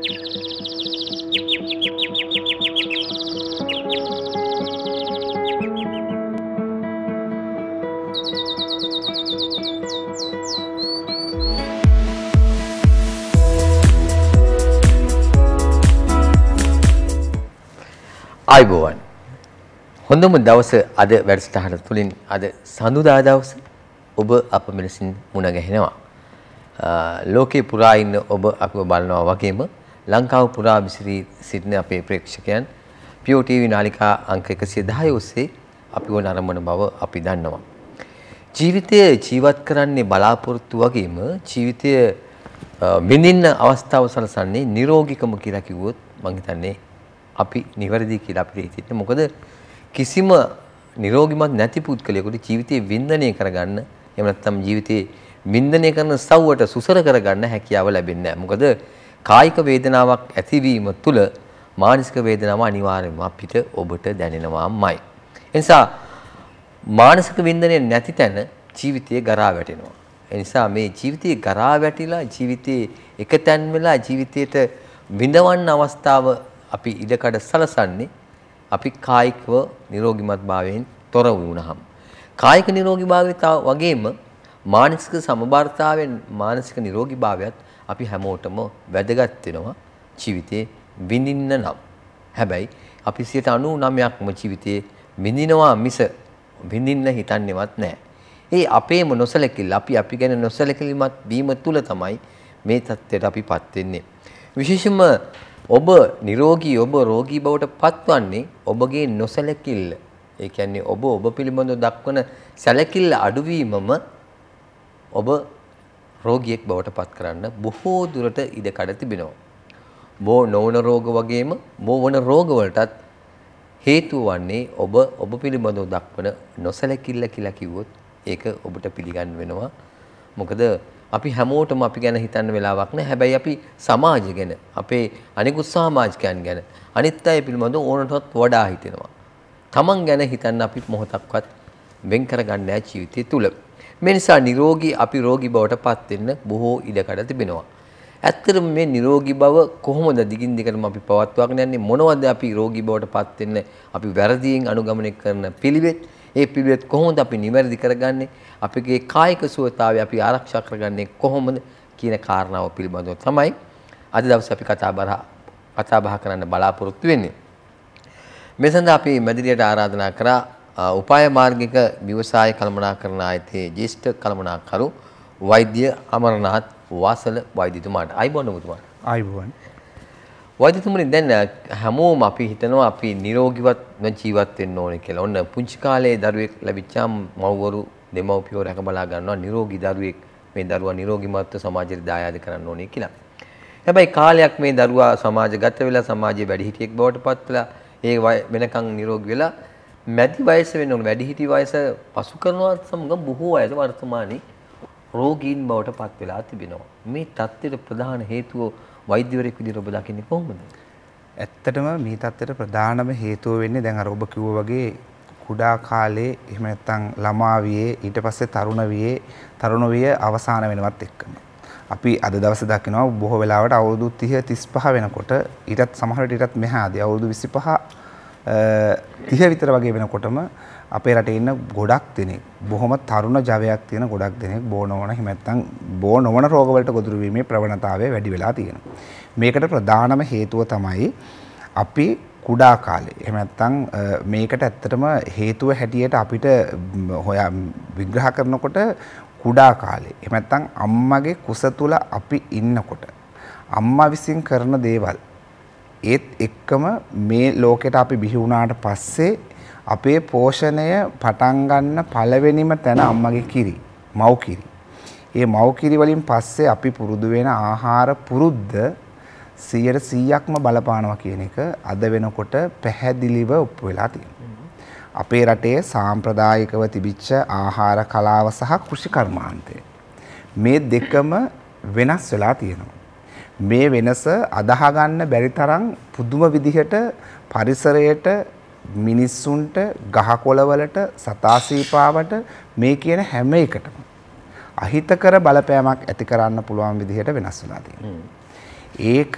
ආයිබෝවන් හොඳම දවස අද වැඩසටහන තුළින් අද සඳුදා දවස ඔබ අප මෙලෙසින් මුණ ගැහෙනවා ලෝකේ පුරා ඉන්න ඔබ අපිව බලනවා වගේම ලංකාව පුරා විසිරී සිටින අපේ ප්‍රේක්ෂකයන් PO TV නාලිකා අංක 110 ඔස්සේ අපිව නරඹන බව අපි දන්නවා. ජීවිතය ජීවත් කරන්නේ බලාපොරොත්තු වගේම ජීවිතය මිනින්න අවස්ථාව සලසන්නේ නිරෝගිකම කියලා කිව්වොත් මං හිතන්නේ අපි නිවැරදි කියලා අපිට හිතෙන්නේ මොකද කිසිම නිරෝගිමත් නැති පුද්ගලයෙකුට ජීවිතේ වින්දනය කරගන්න එහෙම නැත්නම් ජීවිතේ වින්දනය කරන සව්වට සුසර කරගන්න හැකියාව ලැබෙන්නේ නැහැ. මොකද කායික වේදනාවක් ඇතිවීම තුළ මානසික වේදනාව අනිවාර්යයෙන්ම අපිට ඔබට දැනෙනවාමයි. එනිසා මානසික වින්දනය නැති තැන ජීවිතයේ ගරා වැටෙනවා. එනිසා මේ ජීවිතයේ ගරා වැටිලා ජීවිතයේ එක තැන් වෙලා ජීවිතයට විඳවන්න අවස්ථාව අපි ඉඩකඩ සලසන්නේ අපි කායිකව නිරෝගිමත් භාවයෙන් තොර වුණහම. කායික නිරෝගී භාවය වගේම මානසික සමබරතාවෙන් මානසික නිරෝගී භාවයත් අපි හැමෝටම වැදගත් වෙනවා ජීවිතේ විඳින්න නම්. හැබැයි අපි 99%ක්ම ජීවිතේ විඳිනවා මිස විඳින්න හිතන්නේවත් නැහැ. ඒ අපේම නොසලකිල්ල අපි අපි ගැන නොසලකිලිමත් වීම තුල තමයි මේ தත්ත්වයට අපිපත් වෙන්නේ. විශේෂම ඔබ නිරෝගී ඔබ රෝගී බවට පත්වන්නේ ඔබගේ නොසලකිල්ල. ඒ කියන්නේ ඔබ ඔබ පිළිබඳව දක්වන සැලකිල්ල අඩුවීමම ඔබ රෝගියෙක් බවට පත් කරන්න බොහෝ දුරට ඉඩකඩ තිබෙනවා. මෝ නොවන රෝග වගේම මෝ වන රෝගවලටත් හේතු වන්නේ ඔබ ඔබ පිළිබඳව දක්වන නොසැලකිල්ල කියලා කිව්වොත් ඒක ඔබට පිළිගන්න වෙනවා. මොකද අපි හැමෝටම අපි ගැන හිතන්න වෙලාවක් නැහැ. හැබැයි අපි සමාජය ගැන, අපේ අනිකුත් සමාජිකයන් ගැන, අනිත් අය පිළිබඳව ඕනටවත් වඩා හිතෙනවා. තමන් ගැන හිතන්න අපි මොහොතක්වත් වෙන් කරගන්නේ නැහැ ජීවිතය තුළ. මේ නිසා නිරෝගී අපි රෝගී බවට පත් වෙන්න බොහෝ ඉඩකඩ තිබෙනවා. ඇත්තටම මේ නිරෝගී බව කොහොමද දිගින් දිගටම අපි පවත්වාගෙන යන්නේ මොනවද අපි රෝගී බවට පත් වෙන්න අපි වැරදියෙන් අනුගමනය කරන පිළිවෙත් ඒ පිළිවෙත් කොහොමද අපි නිවැරදි කරගන්නේ අපගේ කායික සුවතාවය අපි ආරක්ෂා කරගන්නේ කොහොමද කියන කාරණාව පිළිබඳව තමයි අද දවසේ අපි කතා බහ කතා බහ කරන්න බලාපොරොත්තු වෙන්නේ මේ සඳහා අපි මැදිරියට ආරාධනා කරා උපාය මාර්ගික ව්‍යවසාය කළමනාකරණ ආයතනයේ ජ්‍යෙෂ්ඨ කළමනාකරු වෛද්‍ය අමරනාත් වාසල වෛද්‍යතුමාට ආයිබෝන් ඔබතුමාට ආයිබෝන් වෛද්‍යතුමනි දැන් හැමෝම අපි හිතනවා අපි නිරෝගීවත් ජීවත් වෙන්න ඕනේ කියලා. ඔන්න පුංචි කාලේ දරුවෙක් ලැබිච්චාම මව්වරු දෙමව්පියෝ රැකබලා ගන්නවා නිරෝගී දරුවෙක් මේ දරුවා නිරෝගීමත්ව සමාජයට දායාද කරන්න ඕනේ කියලා. හැබැයි කාලයක් මේ දරුවා සමාජගත වෙලා සමාජයේ වැඩිහිටියෙක් බවට පත්ලා ඒ වෙනකන් නිරෝගී වෙලා මැදි වයස වෙනකොට වැඩිහිටි වයස පසු කරනවත් සමග බොහෝ අය වර්තමානයේ රෝගීන් බවට පත් වෙලා තිබෙනවා. මේ தත්ත්වයට ප්‍රධාන හේතුව වෛද්‍යවරයෙක් විදිහට ඔබ දකින්නේ කොහොමද? ඇත්තටම මේ தත්ත්වයට ප්‍රධානම හේතුව වෙන්නේ දැන් අර ඔබ කිව්වා වගේ කුඩා කාලේ එහෙම නැත්නම් ළමා වියේ ඊට පස්සේ තරුණ වියේ තරුණ විය අවසාන වෙනවත් එක්කම අපි අද දවසේ දකිනවා බොහෝ වෙලාවට අවුරුදු 30 35 වෙනකොට ඊටත් සමහර විට ඊටත් මෙහාදී අවුරුදු 25 තිහ විතර වගේ වෙනකොටම අපේ රටේ ඉන්න ගොඩක් දෙනෙක් බොහොම තරුණ ජවයක් තියෙන ගොඩක් දෙනෙක් බෝ නොවන හිමැත්තම් බෝ නොවන රෝගවලට ගොදුරු වීමේ ප්‍රවණතාවය වැඩි වෙලා තියෙනවා. මේකට ප්‍රධානම හේතුව තමයි අපි කුඩා කාලේ. එහෙම නැත්නම් මේකට ඇත්තටම හේතුව හැටියට අපිට හොයා විග්‍රහ කරනකොට කුඩා කාලේ. එහෙම නැත්නම් අම්මගේ කුස තුල අපි ඉන්නකොට අම්මා විසින් කරන දේවල් ඒත් එක්කම මේ ලෝකෙට අපි බිහි වුණාට පස්සේ අපේ පෝෂණය පටන් ගන්න පළවෙනිම තැන අම්මගේ කිරි, මව් කිරි. ඒ මව් කිරි වලින් පස්සේ අපි පුරුදු වෙන ආහාර පුරුද්ද 100%ක්ම බලපානවා කියන එක අද වෙනකොට පැහැදිලිව ඔප්පු වෙලා තියෙනවා. අපේ රටේ සාම්ප්‍රදායිකව තිබිච්ච ආහාර කලාව සහ කෘෂිකර්මාන්තය මේ දෙකම වෙනස් වෙලා තියෙනවා. මේ වෙනස අදහා ගන්න බැරි තරම් පුදුම විදිහට පරිසරයට මිනිස්සුන්ට ගහකොළවලට සතා සීපාවට මේ කියන හැම එකටම අහිතකර බලපෑමක් ඇති කරන්න පුළුවන් විදිහට වෙනස් වෙලා තියෙනවා. ඒක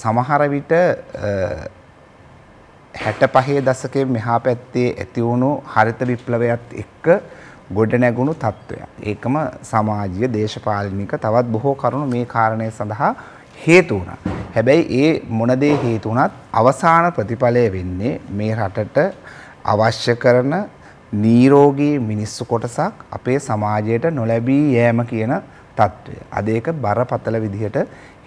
සමහර විට 65 දශකයේ මෙහා පැත්තේ ඇති වුණු හරිත විප්ලවයත් එක්ක ගොඩ නැගුණු තත්ත්වයක්. ඒකම සමාජීය දේශපාලනික තවත් බොහෝ කරුණු මේ කාරණය සඳහා හේතු වුණා. හැබැයි ඒ මොන දේ හේතු වුණත් අවසාන ප්‍රතිඵලය වෙන්නේ මේ රටට අවශ්‍ය කරන නිරෝගී මිනිස්සු කොටසක් අපේ සමාජයට නොලැබී යෑම කියන తত্ত্বය. අද ඒක බරපතල විදිහට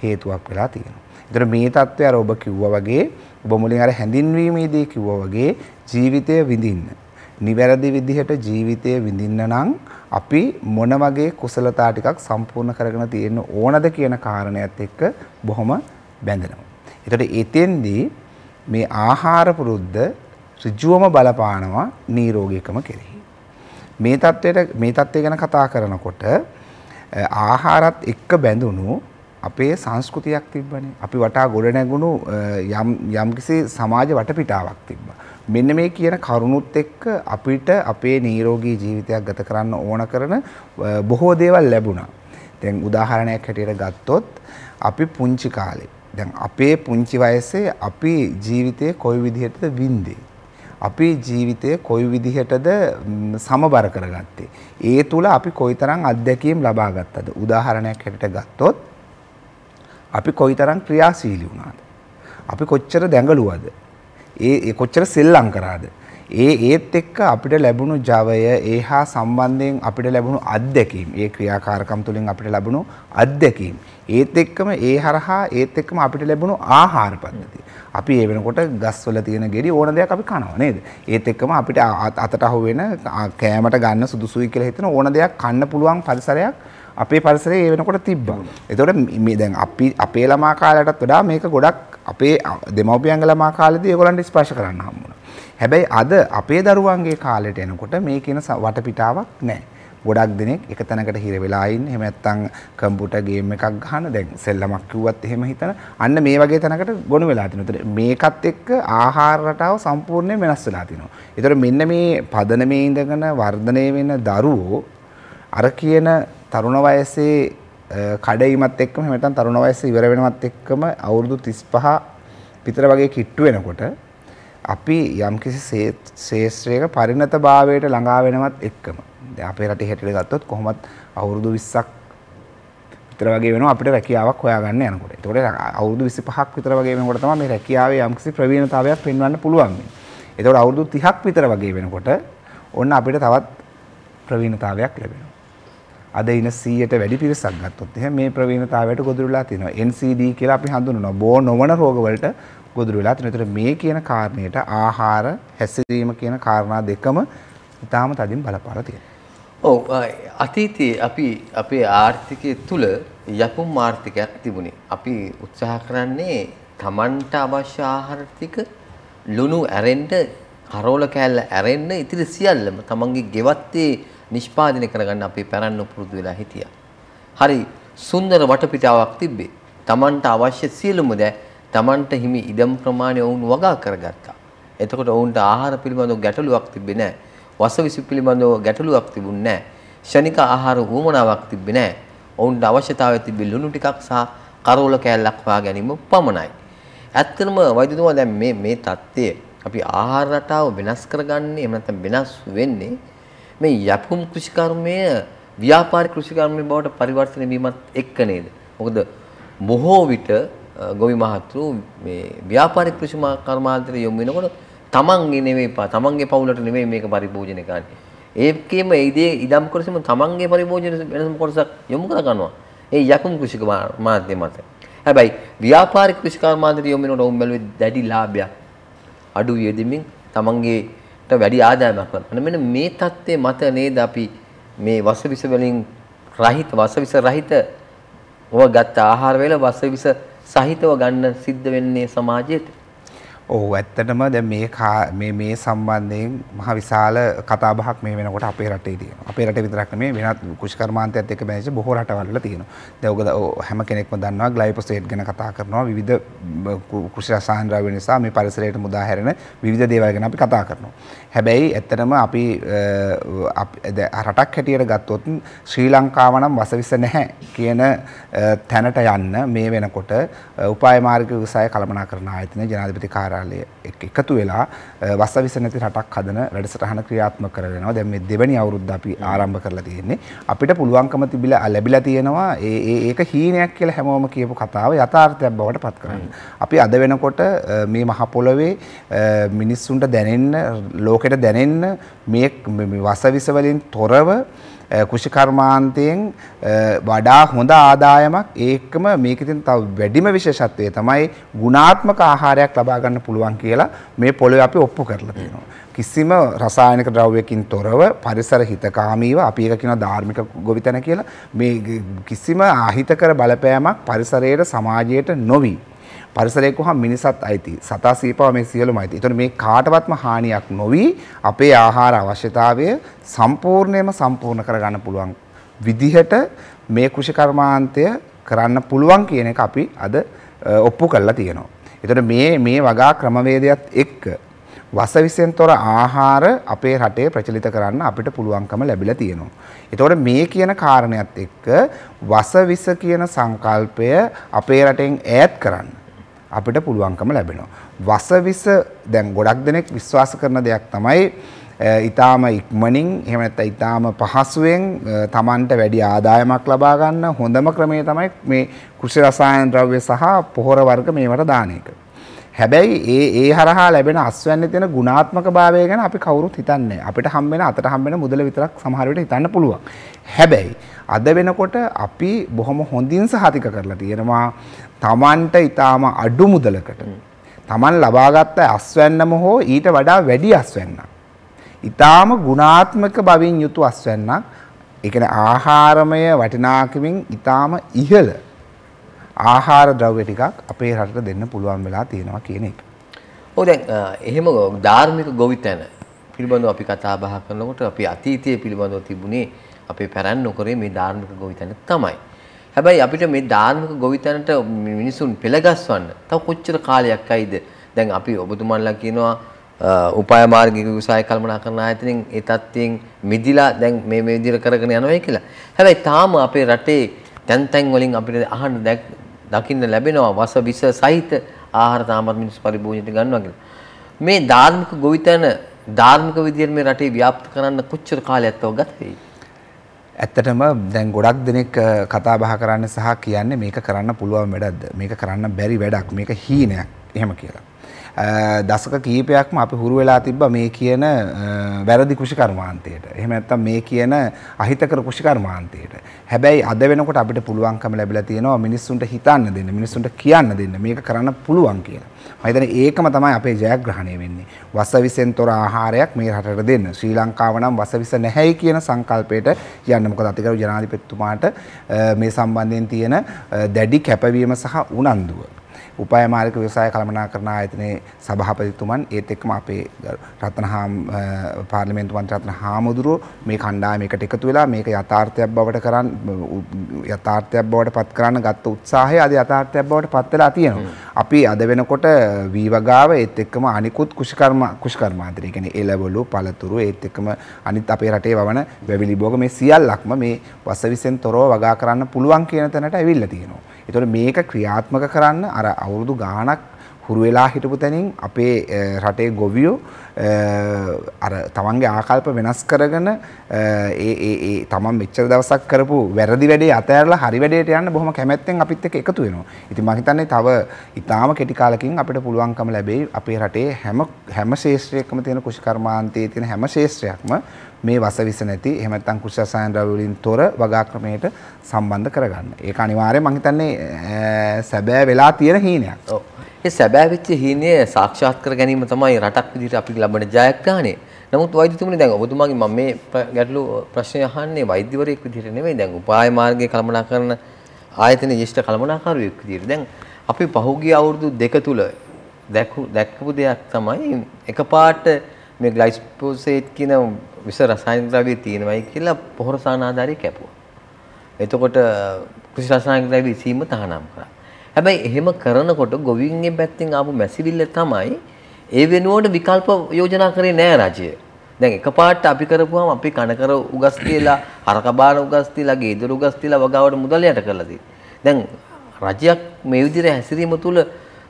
හේතුවක් වෙලා තියෙනවා. ඒතර මේ తত্ত্বය අර ඔබ කිව්වා වගේ ඔබ මුලින් අර හැඳින්වීමේදී කිව්වා වගේ ජීවිතය විඳින්න. නිවැරදි විදිහට ජීවිතය විඳින්න නම් අපි මොන වගේ කුසලතා ටිකක් සම්පූර්ණ කරගෙන තියෙන්න ඕනද කියන කාරණයත් එක්ක බොහොම බැඳෙනවා. ඒතකොට එතෙන්දී මේ ආහාර පුරුද්ද ඍජුවම බලපානවා නිරෝගීකම කෙරෙහි. මේ தത്വයට මේ தත්ත්වය ගැන කතා කරනකොට ආහාරත් එක්ක බැඳුණු අපේ සංස්කෘතියක් තිබ්බනේ. අපි වටා ගොඩ නැගුණු යම් යම්කිසි සමාජ වටපිටාවක් තිබ්බා. මෙන්න මේ කියන කරුණුත් එක්ක අපිට අපේ නිරෝගී ජීවිතයක් ගත කරන්න ඕන කරන බොහෝ දේවල් ලැබුණා. දැන් උදාහරණයක් හැටියට ගත්තොත් අපි පුංචි කාලේ දැන් අපේ පුංචි වයසේ අපි ජීවිතේ කොයි විදිහටද වින්දේ අපි ජීවිතය කොයි විදිහටද සමබර කරගත්තේ. ඒ තුළ අපි කොයිතරම් අත්දැකීම් ලබා ගත්තද. උදාහරණයක් හැටියට ගත්තොත් අපි කොයිතරම් ක්‍රියාශීලී වුණාද? අපි කොච්චර දැඟලුවද? ඒ කොච්චර සෙල්ලම් කරාද. ඒ ඒත් එක්ක අපිට ලැබුණු ජවය ඒ හා සම්බන්ධයෙන් අපිට ලැබුණු අත්දැකීම් ඒ ක්‍රියාකාරකම් තුළින් අපිට ලැබුණු අත්දැකීම් ඒත් එක්කම ඒ හරහා ඒත් එක්කම අපිට ලැබුණු ආහාර පද්ධති. අපි ඒ වෙනකොට ගස්වල තියෙන ගෙඩි ඕන දෙයක් අපි කනවා නේද? ඒත් එක්කම අපිට අතට අහුවෙන කෑමට ගන්න සුදුසුයි කියලා හිතන ඕන දෙයක් කන්න පුළුවන් පරිසරයක් අපේ පරිසරයේ ඒ වෙනකොට තිබ්බා. එතකොට මේ දැන් අපි අපේ ළමා කාලයටත් වඩා මේක ගොඩක් අපේ දෙමව්පියන්ගේ ළමා කාලේදී ඒගොල්ලන්ට ස්පර්ශ කරන්න හම්බුණා. හැබැයි අද අපේ දරුවන්ගේ කාලයට එනකොට මේ කියන වටපිටාවක් නැහැ. ගොඩක් දෙනෙක් එක තැනකට හිර වෙලා ඉන්න. එහෙම නැත්නම් කම්පියුටර් ගේම් එකක් ගහන, දැන් සෙල්ලමක් කිව්වත් එහෙම හිතන. අන්න මේ වගේ තැනකට ගොනු වෙලා තිනවා. මේකත් එක්ක ආහාර රටාව සම්පූර්ණයෙන් වෙනස් වෙලා තිනවා. ඒතර මෙන්න මේ පදනමේ ඉඳගෙන වර්ධනය වෙන දරුවෝ අර කියන තරුණ වයසේ කඩීමත් එක්කම එහෙම නැත්නම් තරුණ වයසේ ඉවර වෙනවත් එක්කම අවුරුදු 35 විතර වගේ කිට්ටු වෙනකොට අපි යම්කිසි ශේෂ්ත්‍රයක පරිණතභාවයට ළඟා වෙනවත් එක්කම දැන් අපේ රටේ හැටියට ගත්තොත් කොහොමත් අවුරුදු 20ක් විතර වගේ වෙනවා අපිට රැකියාවක් හොයාගන්න යනකොට. ඒතකොට අවුරුදු 25ක් විතර වගේ වෙනකොට තමයි මේ රැකියාවේ යම්කිසි ප්‍රවීණතාවයක් පෙන්වන්න පුළුවන් වෙන්නේ. ඒතකොට අවුරුදු 30ක් විතර වගේ වෙනකොට ඔන්න අපිට තවත් ප්‍රවීණතාවයක් ලැබෙනවා. අද ඉන 100ට වැඩි පිරිසක් ගත්තොත් එහෙනම් මේ ප්‍රවීණතාවයට ගොදුරු වෙලා තිනවා NCD කියලා අපි හඳුන්වනවා බෝ නොවන රෝගවලට ගොදුරු වෙලා තිනවා. ඒතර මේ කියන කාරණයට ආහාර හැසිරීම කියන කාරණා දෙකම ඉතාම තදින් බලපාලා තියෙනවා. ඔව් අතීතයේ අපි අපේ ආර්ථිකය තුළ යපුම් ආර්ථිකයක් තිබුණේ. අපි උත්සාහ කරන්නේ Tamanට අවශ්‍ය ආහාර ටික ලුණු ඇරෙන්න කරෝල කෑල්ල ඇරෙන්න ඉතිරි සියල්ලම තමන්ගේ ගෙවත්තේ නිෂ්පාදනය කරගන්න අපි පැරන්න පුරුදු වෙලා හිටියා. හරි සුන්දර වටපිටාවක් තිබ්බේ. තමන්ට අවශ්‍ය සියලුම දෑ තමන්ට හිමි ඉඩම් ප්‍රමාණය ඔවුන් වගා කරගත්තා. එතකොට ඔවුන්ට ආහාර පිළිබඳව ගැටලුවක් තිබ්බේ නැහැ. වසවිසි පිළිබඳව ගැටලුවක් තිබුණේ නැහැ. ෂණික ආහාර වුමනාවක් තිබ්බේ නැහැ. ඔවුන්ට අවශ්‍යතාවය තිබ්බේ ලුණු ටිකක් සහ කරෝල කෑල්ලක් හොයා ගැනීම පමණයි. ඇත්තම වෛද්‍යතුමා දැන් මේ මේ தත්ත්වය අපි ආහාර රටාව වෙනස් කරගන්නේ එහෙම නැත්නම් වෙනස් වෙන්නේ මේ යපුම් කෘෂිකර්මය ව්‍යාපාරික කෘෂිකර්මය බවට පරිවර්තනය වීමත් එක්ක නේද? මොකද බොහෝ විට ගොවි මහතුරු මේ ව්‍යාපාරික කෘෂි කර්මාන්තයට යොමු වෙනකොට තමන්ගේ නෙමෙයි තමන්ගේ පවුලට නෙමෙයි මේක පරිභෝජනය කරන්නේ. ඒකේම ඒ දේ ඉදම් කරසම තමන්ගේ පරිභෝජන වෙනම කොටසක් යොමු කර ගන්නවා. ඒ යකුම් කෘෂික මාධ්‍ය මත. හැබැයි ව්‍යාපාරික කෘෂි කර්මාන්තයට යොමු වෙනකොට උඹලුවේ දැඩි ලාභයක් අඩු යෙදෙමින් තමන්ගේට වැඩි ආදායමක් ගන්න. මෙන්න මේ தත්ත්වය මත නේද අපි මේ වසවිස වලින් රහිත වසවිස රහිත ඔබ ගත්ත ආහාර වේල වසවිස සහිතව ගන්න සිද්ධ වෙන්නේ සමාජයේදී ඔව් ඇත්තටම දැන් මේ මේ මේ සම්බන්ධයෙන් මහ විශාල කතා බහක් මේ වෙනකොට අපේ රටේ තියෙනවා. අපේ රටේ විතරක් නෙමෙයි වෙනත් කුෂ්කර්මාන්තයත් එක්ක බැඳිච්ච බොහෝ රටවල් වල තියෙනවා. දැන් ඔක හැම කෙනෙක්ම දන්නවා ග්ලයිෆොසේට් ගැන කතා කරනවා විවිධ කෘෂි රසායන ද්‍රව්‍ය නිසා මේ පරිසරයට මුදා හැරෙන විවිධ දේවල් ගැන අපි කතා කරනවා. හැබැයි ඇත්තටම අපි රටක් හැටියට ගත්තොත් ශ්‍රී ලංකාව නම් වසවිස නැහැ කියන තැනට යන්න මේ වෙනකොට උපාය මාර්ග විසය කළමනාකරන ආයතන ජනාධිපති කාර්යාලය මන්ත්‍රාලය එකතු වෙලා වස්සවිස නැති රටක් හදන වැඩසටහන ක්‍රියාත්මක කරගෙනවා. දැන් මේ දෙවැනි අවුරුද්ද අපි ආරම්භ කරලා තියෙන්නේ. අපිට පුළුවන්කම තිබිලා ලැබිලා තියෙනවා ඒ ඒක හීනයක් කියලා හැමෝම කියපු කතාව යථාර්ථයක් බවට පත් කරන්න. අපි අද වෙනකොට මේ මහ පොළවේ මිනිස්සුන්ට දැනෙන්න ලෝකෙට දැනෙන්න මේ වසවිස වලින් තොරව කුෂිකර්මාන්තයෙන් වඩා හොඳ ආදායමක් ඒකම මේකෙන් තව වැඩිම විශේෂත්වය තමයි ගුණාත්මක ආහාරයක් ලබා ගන්න පුළුවන් කියලා මේ පොළොවේ අපි ඔප්පු කරලා තියෙනවා. කිසිම රසායනික ද්‍රව්‍යකින් තොරව පරිසර හිතකාමීව අපි එක කියන ධාර්මික ගොවිතැන කියලා මේ කිසිම අහිතකර බලපෑමක් පරිසරයට සමාජයට නොවි පරිසරයක් වහම මිනිසත් අයිති. සතා සීපාව මේ සියලුම අයිති. ඒතකොට මේ කාටවත්ම හානියක් නොවි අපේ ආහාර අවශ්‍යතාවය සම්පූර්ණයෙන්ම සම්පූර්ණ කරගන්න පුළුවන් විදිහට මේ කෘෂිකර්මාන්තය කරන්න පුළුවන් කියන එක අපි අද ඔප්පු කරලා තියෙනවා. ඒතකොට මේ මේ වගා ක්‍රමවේදයක් එක්ක වසවිසෙන් තොර ආහාර අපේ රටේ ප්‍රචලිත කරන්න අපිට පුළුවන්කම ලැබිලා තියෙනවා. එතකොට මේ කියන කාරණයක් එක්ක වසවිස කියන සංකල්පය අපේ රටෙන් ඈත් කරන්න අපිට පුළුවන්කම ලැබෙනවා. වසවිස දැන් ගොඩක් දෙනෙක් විශ්වාස කරන දෙයක් තමයි ඊටාම ඉක්මනින් එහෙම නැත්නම් ඊටාම පහසුවෙන් Tamanට වැඩි ආදායමක් ලබා ගන්න හොඳම ක්‍රමය තමයි මේ කෘෂි රසායන ද්‍රව්‍ය සහ පොහොර වර්ග මේවට දාන එක. හැබැයි ඒ ඒ හරහා ලැබෙන අස්වැන්න තියෙන ගුණාත්මක භාවය ගැන අපි කවුරුත් හිතන්නේ අපිට හම්බෙන අතට හම්බෙන මුදල විතරක් සමහර විට හිතන්න පුළුවන්. හැබැයි අද වෙනකොට අපි බොහොම හොඳින් සහතික කරලා තියෙනවා Tamanට ඊටාම අඩු මුදලකට Taman ලබාගත් අස්වැන්නම හෝ ඊට වඩා වැඩි අස්වැන්නක්. ඊටාම ගුණාත්මක භවින් යුතු අස්වැන්නක්. ඒ කියන්නේ ආහාරමය වටිනාකමින් ඊටාම ඉහළ ආහාර ද්‍රව්‍ය ටිකක් අපේ රටට දෙන්න පුළුවන් වෙලා තියෙනවා කියන එක. ඔව් දැන් එහෙම ධාර්මික ගොවිතැන පිළිබඳව අපි කතා බහ කරනකොට අපි අතීතයේ පිළිබඳව තිබුණේ අපේ පැරැන් නොකරේ මේ ධාර්මික ගොවිතැන තමයි. හැබැයි අපිට මේ ධාර්මික ගොවිතැනට මිනිසුන් පෙළගස්වන්න තව කොච්චර කාලයක් ඇයිද? දැන් අපි ඔබතුමන්ලා කියනවා උපාය මාර්ගික විසාය කල්පනා කරන ආයතනෙන් ඒ තත්ත්වයෙන් මිදිලා දැන් මේ මේ විදිහට කරගෙන යනවා කියලා. හැබැයි තාම අපේ රටේ තැන් තැන් වලින් අපිට අහන්න දකින්න ලැබෙනවා වස විස සහිත ආහාර තාමත් මිනිස්සු පරිභෝජනයට ගන්නවා කියලා. මේ ධාර්මික ගොවිතැන ධාර්මික විදියට මේ රටේ ව්‍යාප්ත කරන්න කොච්චර කාලයක් තව ගත වෙයි? ඇත්තටම දැන් ගොඩක් දෙනෙක් කතා බහ කරන්න සහ කියන්නේ මේක කරන්න පුළුවන් වැඩක්ද මේක කරන්න බැරි වැඩක් මේක හීනයක් එහෙම කියලා. දශක කීපයක්ම අපි හුරු වෙලා තිබ්බා මේ කියන වැරදි කුෂිකර්මාන්තයට. එහෙම නැත්නම් මේ කියන අහිතකර කුෂිකර්මාන්තයට. හැබැයි අද වෙනකොට අපිට පුළුවන්කම ලැබිලා තියෙනවා මිනිස්සුන්ට හිතන්න දෙන්න, මිනිස්සුන්ට කියන්න දෙන්න, මේක කරන්න පුළුවන් කියලා. මම හිතන්නේ ඒකම තමයි අපේ ජයග්‍රහණය වෙන්නේ. වසවිසෙන් තොර ආහාරයක් මේ රටට දෙන්න. ශ්‍රී ලංකාව නම් වසවිස නැහැයි කියන සංකල්පයට යන්න. මොකද අතිගරු ජනාධිපතිතුමාට මේ සම්බන්ධයෙන් තියෙන දැඩි කැපවීම සහ උනන්දුව උපාය මාර්ග ව්‍යවසාය කළමනාකරණ ආයතනයේ සභාපතිතුමන් ඒත් එක්කම අපේ රත්නහාම් පාර්ලිමේන්තු මන්ත්‍රී රත්න හාමුදුරුව මේ කණ්ඩායමකට එකතු වෙලා මේක යථාර්ථයක් බවට කරන් යථාර්ථයක් බවට පත් කරන්න ගත්ත උත්සාහය අද යථාර්ථයක් බවට පත් වෙලා තියෙනවා. අපි අද වෙනකොට වීවගාව ඒත් එක්කම අනිකුත් කුෂකර්ම කුෂකර්මාන්තර කියන්නේ එළවලු පළතුරු ඒත් එක්කම අනිත් අපේ රටේ වවන වැවිලි භෝග මේ සියල්ලක්ම මේ වසවිසෙන් තොරව වගා කරන්න පුළුවන් කියන තැනට ඇවිල්ලා තියෙනවා. ඒතකොට මේක ක්‍රියාත්මක කරන්න අර අවුරුදු ගාණක් හුරු වෙලා හිටපු තැනින් අපේ රටේ ගොවියෝ අර තමන්ගේ ආකල්ප වෙනස් කරගෙන ඒ ඒ ඒ තමන් මෙච්චර දවසක් කරපු වැරදි වැඩේ අතහැරලා හරි වැඩේට යන්න බොහොම කැමැත්තෙන් අපිත් එක්ක එකතු වෙනවා. ඉතින් මම හිතන්නේ තව ඊටාම කෙටි කාලෙකින් අපිට පුළුවන්කම ලැබෙයි අපේ රටේ හැම හැම ශාස්ත්‍රයකම තියෙන කුෂ්කර්මාන්තයේ තියෙන හැම ශාස්ත්‍රයක්ම මේ වසවිස නැති එහෙම නැත්නම් කුෂ්‍ය රසායන ද්‍රව්‍ය වලින් තොර වගා ක්‍රමයට සම්බන්ධ කරගන්න. ඒක අනිවාර්යයෙන් මම හිතන්නේ සැබෑ වෙලා තියෙන හීනයක්. ඔව්. ඒ සැබෑ වෙච්ච හීනය සාක්ෂාත් කර ගැනීම තමයි රටක් විදිහට අපිට ලබන ජයග්‍රහණය. නමුත් වෛද්‍යතුමනි දැන් ඔබතුමාගේ මම මේ ගැටලු ප්‍රශ්නය අහන්නේ වෛද්‍යවරයෙක් විදිහට නෙමෙයි දැන් උපාය මාර්ගයේ කළමනාකරන ආයතන ජ්‍යෙෂ්ඨ කළමනාකරුවෙක් විදිහට දැන් අපි පහුගිය අවුරුදු දෙක තුල දැක්කපු දෙයක් තමයි එකපාරට මේ ග්ලයිස්පෝසේට් කියන විස රසායනික ද්‍රව්‍ය තියෙනවයි කියලා පොහොරසාන ආධාරය කැපුවා. එතකොට කෘෂි රසායනික ද්‍රව්‍ය ඉසීම තහනම් කරා. හැබැයි එහෙම කරනකොට ගොවීන්ගේ පැත්තෙන් ආපු මැසිවිල්ල තමයි ඒ වෙනුවට විකල්ප යෝජනා කරේ නෑ රජය. දැන් එකපාරට අපි කරපුවාම අපි කන කර උගස් තියලා හරක බාන උගස් තියලා ගේදර උගස් තියලා වගාවට මුදල් යට කරලා තියෙනවා. දැන් රජයක් මේ විදිහට හැසිරීම තුළ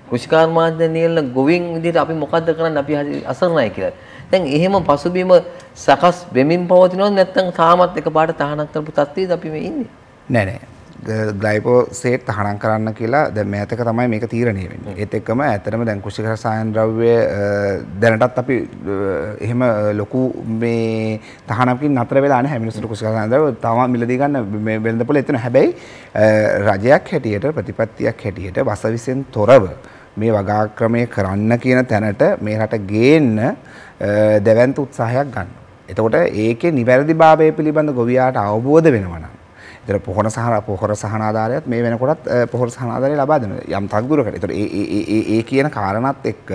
කෘෂිකාර්මාන්ත නියලන ගොවින් විදිහට අපි මොකද්ද කරන්නේ අපි අසරණයි කියලා. දැන් එහෙම පසුබිම සකස් වෙමින් පවතිනවද නැත්නම් තාමත් එකපාරට තහනම් කරපු තත්ත්වයේද අපි මේ ඉන්නේ? නෑ නෑ. ග්ලයිපෝසේට් තහනම් කරන්න කියලා දැන් මෑතක තමයි මේක තීරණය වෙන්නේ. ඒත් එක්කම ඇත්තටම දැන් කෘෂික රසායන ද්‍රව්‍ය දැනටත් අපි එහෙම ලොකු මේ තහනම්කින් නතර වෙලා නැහැ මිනිස්සුන්ට කෘෂික රසායන ද්‍රව්‍ය තාම මිලදී ගන්න මේ වෙළඳපොළ එතන. හැබැයි රජයක් හැටියට ප්‍රතිපත්තියක් හැටියට වස විසෙන් තොරව මේ වගා ක්‍රමය කරන්න කියන තැනට මේ රට ගේන්න දැවැන්ත උත්සාහයක් ගන්න. එතකොට ඒකේ නිවැරදි භාවය පිළිබඳ ගොවියාට අවබෝධ වෙනවා නම් එතන පොහොන සහන පොහොර සහනාධාරයත් මේ වෙනකොටත් පොහොර සහනාධාරය ලබා දෙනවා යම් තක් දුරකට. ඒතර ඒ ඒ ඒ කියන කාරණාත් එක්ක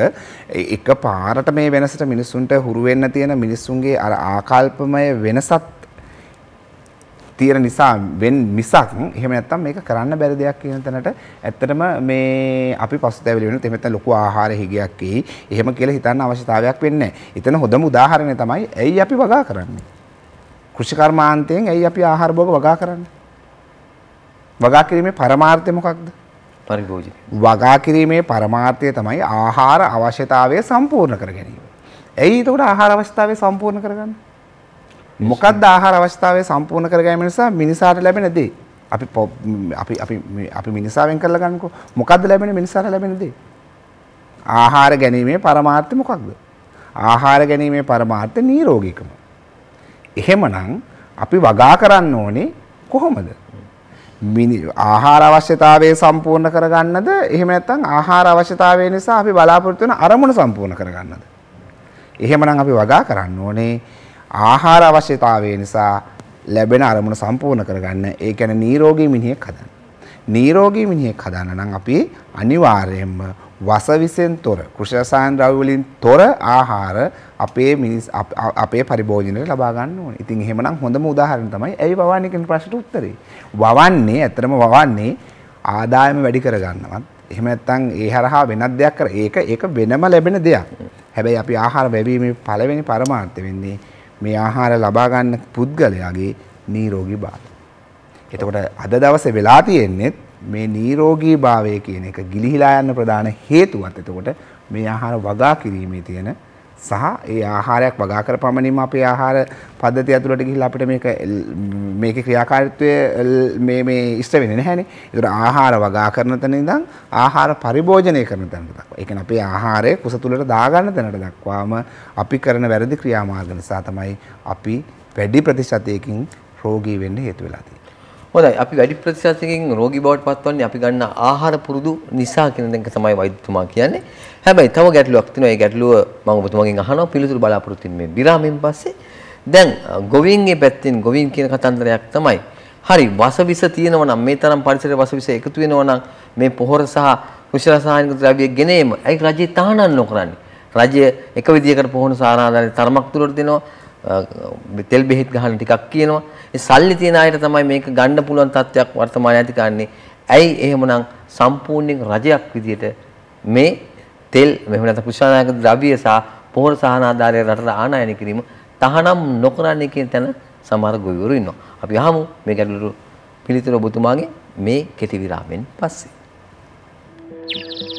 එක පාරට මේ වෙනසට මිනිස්සුන්ට හුරු වෙන්න තියෙන මිනිස්සුන්ගේ අර ආකල්පමය වෙනසත් තියෙන නිසා වෙන් මිසක් එහෙම නැත්තම් මේක කරන්න බැරි දෙයක් කියන තැනට ඇත්තටම මේ අපි පසුතැවිලි වෙනොත් එහෙම නැත්තම් ලොකු ආහාර හිගයක් එයි. එහෙම කියලා හිතන්න අවශ්‍යතාවයක් වෙන්නේ නැහැ. එතන හොඳම උදාහරණය තමයි ඇයි අපි වගා කරන්නේ? කෘෂිකර්මාන්තයෙන් ඇයි අපි ආහාර භෝග වගා කරන්නේ? වගා කිරීමේ පරමාර්ථය මොකක්ද? පරිභෝජනය. වගා කිරීමේ පරමාර්ථය තමයි ආහාර අවශ්‍යතාවය සම්පූර්ණ කර ගැනීම. ඇයි එතකොට ආහාර අවශ්‍යතාවය සම්පූර්ණ කරගන්නේ? මොකක්ද ආහාර අවස්ථාවේ සම්පූර්ණ කරගැනීම නිසා මිනිසාට ලැබෙන දේ අපි අපි අපි අපි මිනිසාවෙන් කරලා ගන්නකො මොකද්ද ලැබෙන්නේ මිනිසාට ලැබෙන දේ ආහාර ගැනීමේ පරමාර්ථය මොකක්ද ආහාර ගැනීමේ පරමාර්ථය නිරෝගීකම එහෙමනම් අපි වගා කරන්න ඕනේ කොහොමද? ආහාර අවශ්‍යතාවය සම්පූර්ණ කරගන්නද? එහෙම නැත්නම් ආහාර අවශ්‍යතාවය නිසා අපි බලාපොරොත්තු වෙන අරමුණ සම්පූර්ණ කරගන්නද? එහෙමනම් අපි වගා කරන්න ඕනේ ආහාර අවශ්‍යතාවය නිසා ලැබෙන අරමුණ සම්පූර්ණ කරගන්න ඒ කියන්නේ නිරෝගී මිනිහෙක් හදන්න. නිරෝගී මිනිහෙක් හදන්න නම් අපි අනිවාර්යයෙන්ම වසවිසෙන් තොර කෘෂිරසායන ද්‍රව්‍ය වලින් තොර ආහාර අපේ මිනිස් අපේ පරිභෝජනයට ලබා ගන්න ඕනේ. ඉතින් එහෙමනම් හොඳම උදාහරණ තමයි ඇයි වවන්නේ කියන ප්‍රශ්නට උත්තරේ. වවන්නේ ඇත්තටම වවන්නේ ආදායම වැඩි කරගන්නවත්. එහෙම නැත්නම් ඒ හරහා වෙනත් දෙයක් කර ඒක ඒක වෙනම ලැබෙන දෙයක්. හැබැයි අපි ආහාර ලැබීමේ පළවෙනි පරමාර්ථය වෙන්නේ මේ ආහාර ලබා ගන්න පුද්ගලයාගේ නිරෝගී භාවය. එතකොට අද දවසේ වෙලා තියෙන්නේ මේ නිරෝගී භාවය කියන එක ගිලිහිලා යන්න ප්‍රධාන හේතුවත් එතකොට මේ ආහාර වගා කිරීමේ තියෙන සහ ඒ ආහාරයක් වගා කර පමණින්ම අපේ ආහාර පද්ධතිය ඇතුළට ගිහිල්ලා අපිට මේක මේකේ ක්‍රියාකාරීත්වය මේ මේ ඉෂ්ට වෙන්නේ නැහැනේ. ඒතර ආහාර වගා කරන තැන ඉඳන් ආහාර පරිභෝජනය කරන තැනට දක්වා. ඒ කියන්නේ අපේ ආහාරය කුස තුලට දාගන්න තැනට දක්වාම අපි කරන වැරදි ක්‍රියාමාර්ග නිසා තමයි අපි වැඩි ප්‍රතිශතයකින් රෝගී වෙන්න හේතු වෙලා තියෙන්නේ. හොඳයි අපි වැඩි ප්‍රතිශතයකින් රෝගී බවට පත්වන්නේ අපි ගන්න ආහාර පුරුදු නිසා කියන දෙක තමයි වෛද්‍යතුමා කියන්නේ. හැබැයි තව ගැටලුවක් තියෙනවා. ඒ ගැටලුව මම ඔබතුමාගෙන් අහනවා පිළිතුරු බලාපොරොත්තු වෙන්නේ විරාමයෙන් පස්සේ. දැන් ගොවින්ගේ පැත්තෙන් ගොවින් කියන කතන්දරයක් තමයි. හරි වසවිස තියෙනවා නම් මේ තරම් පරිසරයේ වසවිස එකතු වෙනවා නම් මේ පොහොර සහ කෘෂි රසායනික ද්‍රව්‍ය ගෙනීම ඇයි රජය තහනම් නොකරන්නේ? රජය එක විදියකට පොහොන සාරාධාරණ තරමක් තුලට දෙනවා. තෙල් බෙහෙත් ගහන ටිකක් කියනවා. ඒ සල්ලි තියෙන අයට තමයි මේක ගන්න පුළුවන් තත්ත්වයක් වර්තමානයේ ඇති කරන්නේ. ඇයි එහෙමනම් සම්පූර්ණයෙන් රජයක් විදියට මේ තෙල් මෙහෙම නැත්නම් පුෂානායක ද්‍රව්‍ය සහ පොහොර සහන ආධාරය රටට ආනයනය කිරීම තහනම් නොකරන්නේ කියන තැන සමහර ගොවිවරු ඉන්නවා. අපි අහමු මේ ගැටලුවට පිළිතුර ඔබතුමාගේ මේ කෙටි විරාමෙන් පස්සේ. Thank you.